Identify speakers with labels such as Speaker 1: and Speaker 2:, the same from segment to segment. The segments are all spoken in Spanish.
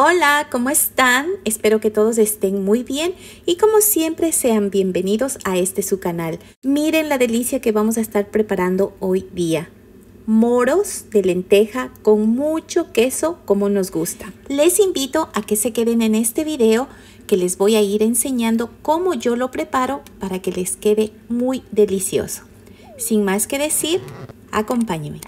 Speaker 1: Hola, ¿cómo están? Espero que todos estén muy bien y como siempre sean bienvenidos a este su canal. Miren la delicia que vamos a estar preparando hoy día. Moros de lenteja con mucho queso como nos gusta. Les invito a que se queden en este video que les voy a ir enseñando cómo yo lo preparo para que les quede muy delicioso. Sin más que decir, acompáñenme.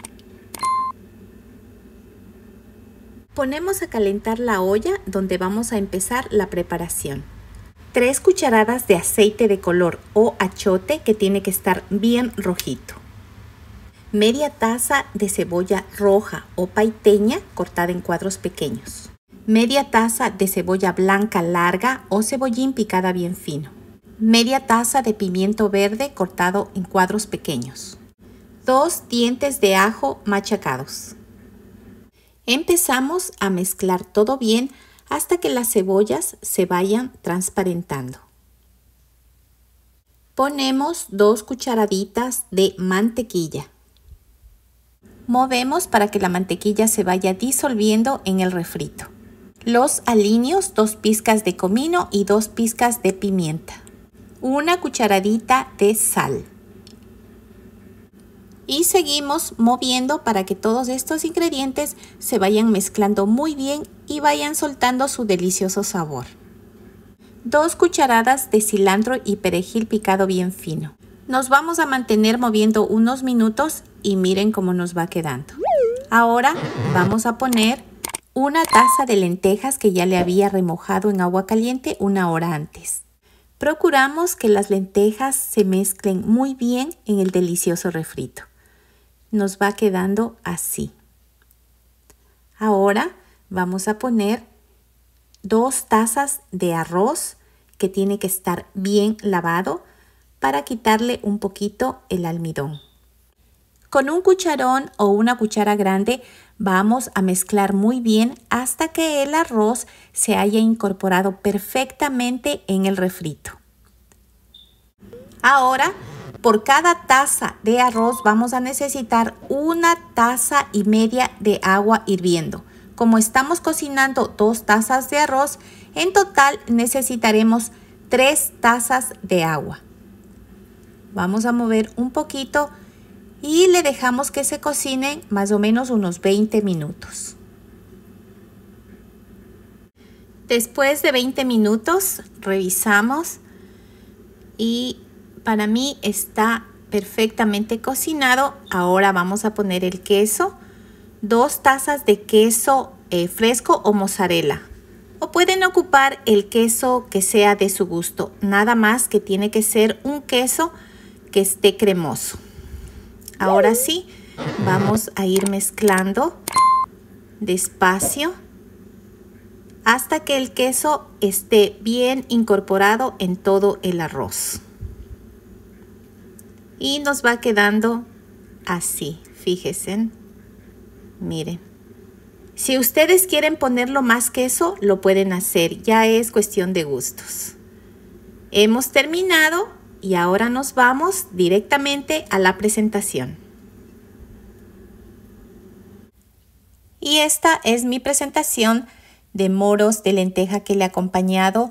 Speaker 1: Ponemos a calentar la olla donde vamos a empezar la preparación. 3 cucharadas de aceite de color o achote que tiene que estar bien rojito. Media taza de cebolla roja o paiteña cortada en cuadros pequeños. Media taza de cebolla blanca larga o cebollín picada bien fino. Media taza de pimiento verde cortado en cuadros pequeños. Dos dientes de ajo machacados. Empezamos a mezclar todo bien hasta que las cebollas se vayan transparentando. Ponemos dos cucharaditas de mantequilla. Movemos para que la mantequilla se vaya disolviendo en el refrito. Los alineos, dos pizcas de comino y dos pizcas de pimienta. Una cucharadita de sal y seguimos moviendo para que todos estos ingredientes se vayan mezclando muy bien y vayan soltando su delicioso sabor. Dos cucharadas de cilantro y perejil picado bien fino. Nos vamos a mantener moviendo unos minutos y miren cómo nos va quedando. Ahora vamos a poner una taza de lentejas que ya le había remojado en agua caliente una hora antes. Procuramos que las lentejas se mezclen muy bien en el delicioso refrito nos va quedando así. Ahora vamos a poner dos tazas de arroz que tiene que estar bien lavado para quitarle un poquito el almidón. Con un cucharón o una cuchara grande vamos a mezclar muy bien hasta que el arroz se haya incorporado perfectamente en el refrito. Ahora por cada taza de arroz vamos a necesitar una taza y media de agua hirviendo. Como estamos cocinando dos tazas de arroz, en total necesitaremos tres tazas de agua. Vamos a mover un poquito y le dejamos que se cocine más o menos unos 20 minutos. Después de 20 minutos revisamos y para mí está perfectamente cocinado. Ahora vamos a poner el queso. Dos tazas de queso eh, fresco o mozzarella. O pueden ocupar el queso que sea de su gusto. Nada más que tiene que ser un queso que esté cremoso. Ahora sí, vamos a ir mezclando despacio hasta que el queso esté bien incorporado en todo el arroz y nos va quedando así, fíjense, miren. Si ustedes quieren ponerlo más que eso, lo pueden hacer, ya es cuestión de gustos. Hemos terminado y ahora nos vamos directamente a la presentación. Y esta es mi presentación de moros de lenteja que le he acompañado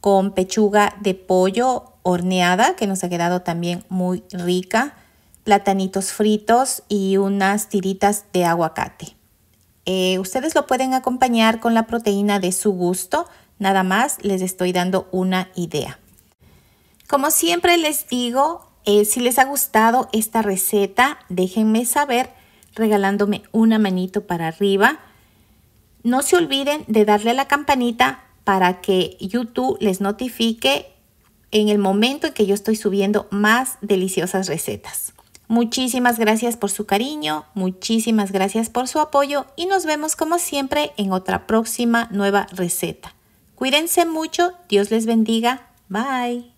Speaker 1: con pechuga de pollo horneada que nos ha quedado también muy rica, platanitos fritos y unas tiritas de aguacate. Eh, ustedes lo pueden acompañar con la proteína de su gusto, nada más les estoy dando una idea. Como siempre les digo, eh, si les ha gustado esta receta, déjenme saber regalándome una manito para arriba. No se olviden de darle a la campanita para que YouTube les notifique en el momento en que yo estoy subiendo más deliciosas recetas. Muchísimas gracias por su cariño, muchísimas gracias por su apoyo y nos vemos como siempre en otra próxima nueva receta. Cuídense mucho, Dios les bendiga, bye.